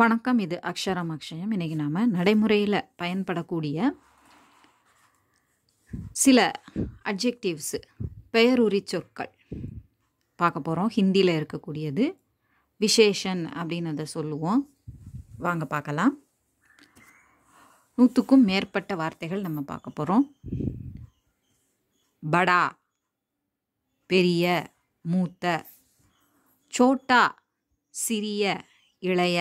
வணக்கம் இது அக்ஷரம் அக்ஷயம் இன்றைக்கி நாம் நடைமுறையில் பயன்படக்கூடிய சில அட்ஜெக்டிவ்ஸு பெயருரி சொற்கள் பார்க்க போகிறோம் ஹிந்தியில் இருக்கக்கூடியது விசேஷன் அப்படின்னு அதை சொல்லுவோம் வாங்க பார்க்கலாம் நூற்றுக்கும் மேற்பட்ட வார்த்தைகள் நம்ம பார்க்க போகிறோம் படா பெரிய மூத்த சோட்டா சிறிய இளைய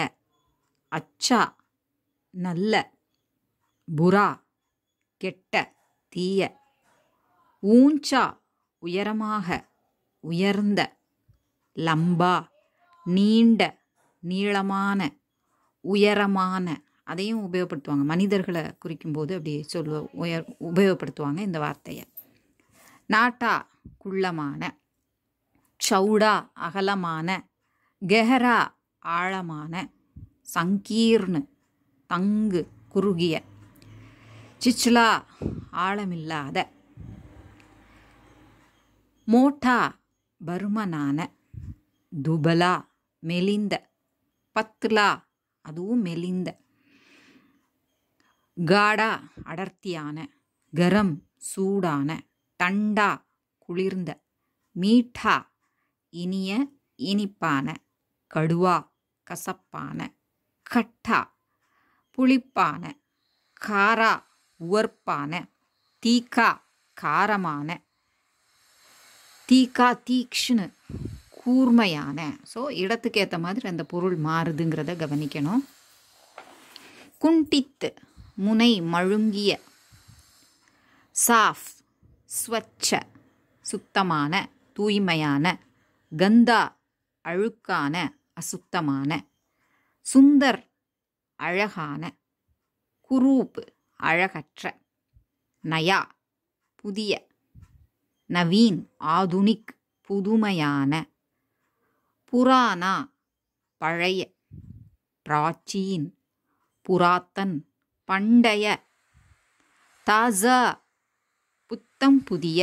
அச்சா நல்ல புறா கெட்ட தீய ஊஞ்சா உயரமாக உயர்ந்த லம்பா நீண்ட நீளமான உயரமான அதையும் உபயோகப்படுத்துவாங்க மனிதர்களை குறிக்கும்போது அப்படி சொல்ல உயர் உபயோகப்படுத்துவாங்க இந்த வார்த்தையை நாட்டா குள்ளமான சவுடா அகலமான கெஹரா ஆழமான சங்கீர்னு தங்கு குறுகிய சிச்சுலா ஆழமில்லாத மோட்டா பருமனான துபலா மெலிந்த பத்துலா அதுவும் மெலிந்த காடா அடர்த்தியான கரம் சூடான தண்டா குளிர்ந்த மீட்டா இனிய இனிப்பான கடுவா கசப்பான கட்டா புளிப்பான காரா உவர்ப்பான தீக்கா காரமான தீக்கா தீக்ஷனு கூர்மையான ஸோ இடத்துக்கு ஏற்ற மாதிரி அந்த பொருள் மாறுதுங்கிறத கவனிக்கணும் குண்டித்து முனை மழுங்கிய சாஃப் ஸ்வச்ச சுத்தமான தூய்மையான கந்தா அழுக்கான அசுத்தமான சுந்தர் அழகான குரூப் அழகற்ற நயா புதிய நவீன் ஆதுனிக் புதுமையான புராணா பழைய பிராச்சீன் புராத்தன் பண்டைய தாசா புத்தம் புதிய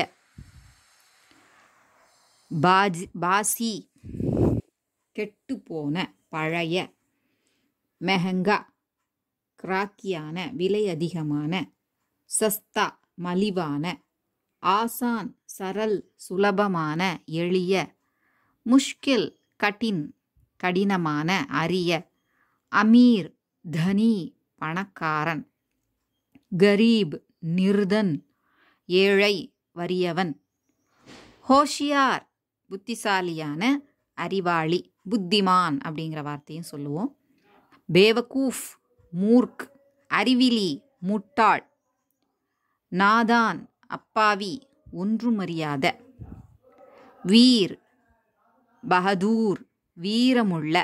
பாஜி பாசி கெட்டுப்போன பழைய மெஹங்கா கிராக்கியான விலை அதிகமான சஸ்தா மலிவான ஆசான் சரல் சுலபமான எளிய முஷ்கில் கடின் கடினமான அரிய அமீர் தனி பணக்காரன் கரீப் நிர்தன் ஏழை வறியவன் ஹோஷியார் புத்திசாலியான அறிவாளி புத்திமான் அப்படிங்கிற வார்த்தையும் சொல்லுவோம் பேவகூஃப் மூர்க் அறிவிலி முட்டாள் நாதான் அப்பாவி ஒன்றுமறியாத வீர் பகதூர் வீரமுள்ள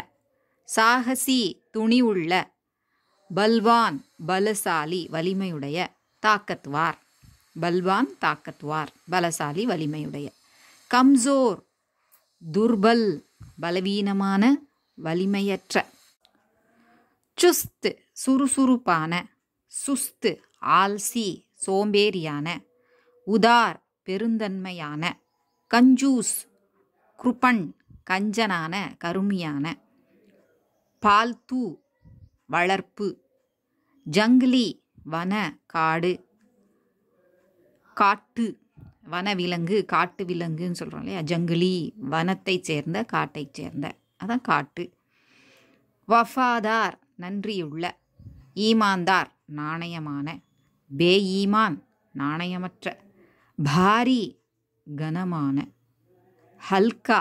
சாகசி துணிவுள்ள பல்வான் பலசாலி வலிமையுடைய தாக்கத்வார் பல்வான் தாக்கத்வார் பலசாலி வலிமையுடைய கம்சோர் துர்பல் பலவீனமான வலிமையற்ற சுஸ்து சுறுசுறுப்பான சுஸ்து ஆல்சி சோம்பேறியான உதார் பெருந்தன்மையான கஞ்சூஸ் குருப்பன் கஞ்சனான கருமியான பால்து வளர்ப்பு ஜங்லி வன காடு காட்டு வனவிலங்கு காட்டு விலங்குன்னு சொல்கிறோம் இல்லையா ஜங்குலி வனத்தை சேர்ந்த காட்டை சேர்ந்த அதான் காட்டு வஃபாதார் நன்றியுள்ள ஈமான்தார் நாணயமான பே ஈமான் நாணயமற்ற பாரி கனமான ஹல்கா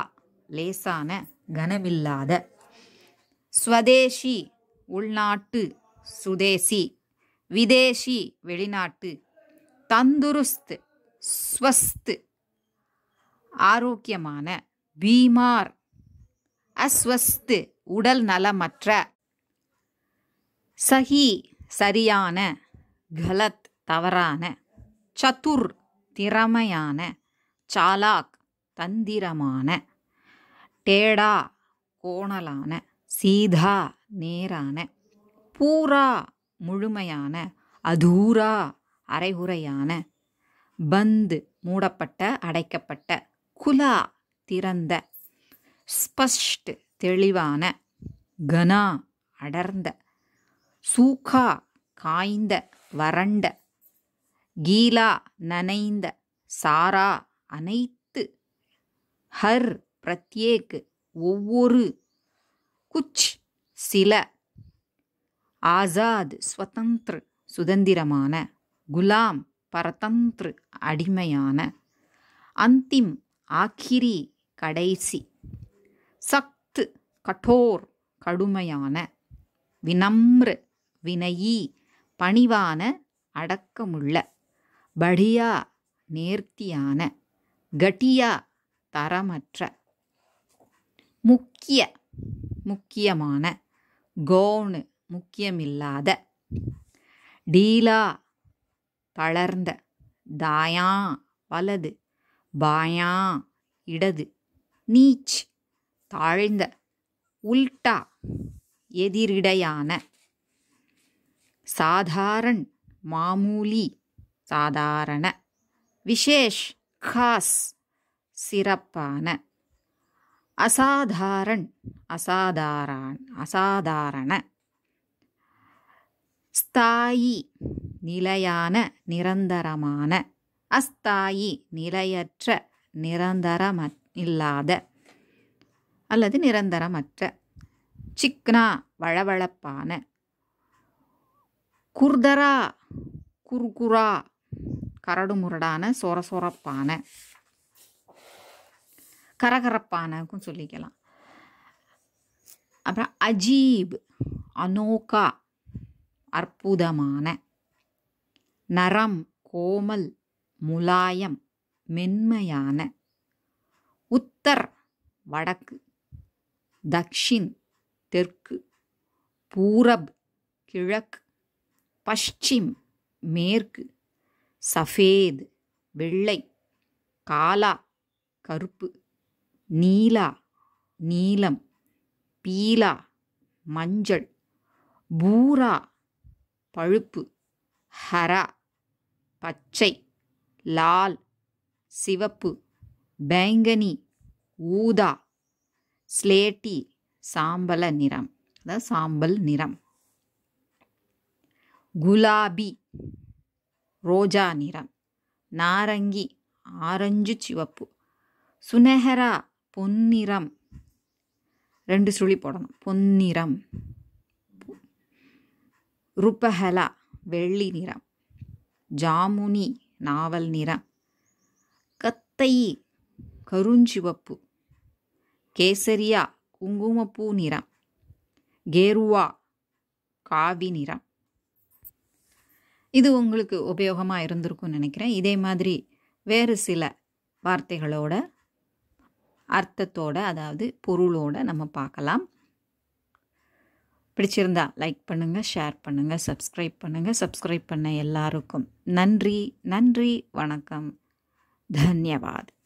லேசான கனமில்லாத ஸ்வதேஷி உள்நாட்டு சுதேசி விதேஷி வெளிநாட்டு தந்துருஸ்து ஸ்வஸ்து ஆரோக்கியமான பீமார் அஸ்வஸ்து உடல் நலமற்ற சஹி சரியான கலத் தவறான சத்துர் திறமையான சாலாக் தந்திரமான டேடா கோணலான சீதா நேரான பூரா முழுமையான அதூரா அரைகுறையான பந்து மூடப்பட்ட அடைக்கப்பட்ட குலா திறந்த ஸ்பஷ்ட் தெளிவான கனா அடர்ந்த சூக்கா காய்ந்த வறண்ட கீலா நனைந்த சாரா அனைத்து ஹர் பிரத்யேக் ஒவ்வொரு குச் சில ஆசாத் ஸ்வதந்திர சுதந்திரமான குலாம் பரதந்திர அடிமையான அந்திம் ஆக்கிரி கடைசி சக்து கடோர் கடுமையான வினம்ரு வினயி பணிவான அடக்கமுள்ள படியா நேர்த்தியான கட்டியா தரமற்ற முக்கிய முக்கியமான கோனு முக்கியமில்லாத டீலா தளர்ந்த தாயா வலது பாயா இடது நீச் தாழ்ந்த உல்டா எதிரிடையான சாதாரண் மாமூலி சாதாரண விஷேஷ் காஸ் சிறப்பான அசாதாரண் அசாதாரண அசாதாரண ஸ்தாயி நிலையான நிரந்தரமான அஸ்தாயி நிலையற்ற நிரந்தரம இல்லாத அல்லது நிரந்தரமற்ற சிக்னா வளவளப்பான குர்தரா குர்குரா கரடுமுரடான சொர சொரப்பான கரகரப்பானக்கும் சொல்லிக்கலாம் அப்புறம் அஜீப் அனோகா அற்புதமான நரம் கோமல் முலாயம் மென்மையான உத்தர் வடக்கு தக்ஷின் தெற்கு பூரப் கிழக்கு பஷ்டிம் மேற்கு சஃபேத் வெள்ளை காலா கருப்பு நீலா நீலம் பீலா மஞ்சள் பூரா பழுப்பு ஹரா பச்சை லால் சிவப்பு பேங்கனி ஊதா ஸ்லேட்டி சாம்பல நிறம் அதாவது சாம்பல் நிறம் குலாபி ரோஜா நிறம் நாரங்கி ஆரஞ்சு சிவப்பு சுனஹரா பொன்னிறம் ரெண்டு சுழி போடணும் பொன்னிறம் ருப்பஹலா வெள்ளி நிறம் ஜாமுனி நாவல் நிறம் கத்தை கருஞ்சிவப்பு கேசரியா குங்குமப்பூ நிறம் கேருவா காவி நிறம் இது உங்களுக்கு உபயோகமாக இருந்திருக்கும்னு நினைக்கிறேன் இதே மாதிரி வேறு சில வார்த்தைகளோட அர்த்தத்தோட அதாவது பொருளோட நம்ம பார்க்கலாம் பிடிச்சிருந்தா லைக் பண்ணுங்கள் ஷேர் பண்ணுங்கள் சப்ஸ்கிரைப் பண்ணுங்கள் சப்ஸ்கிரைப் பண்ண எல்லாருக்கும் நன்றி நன்றி வணக்கம் தன்யவாத்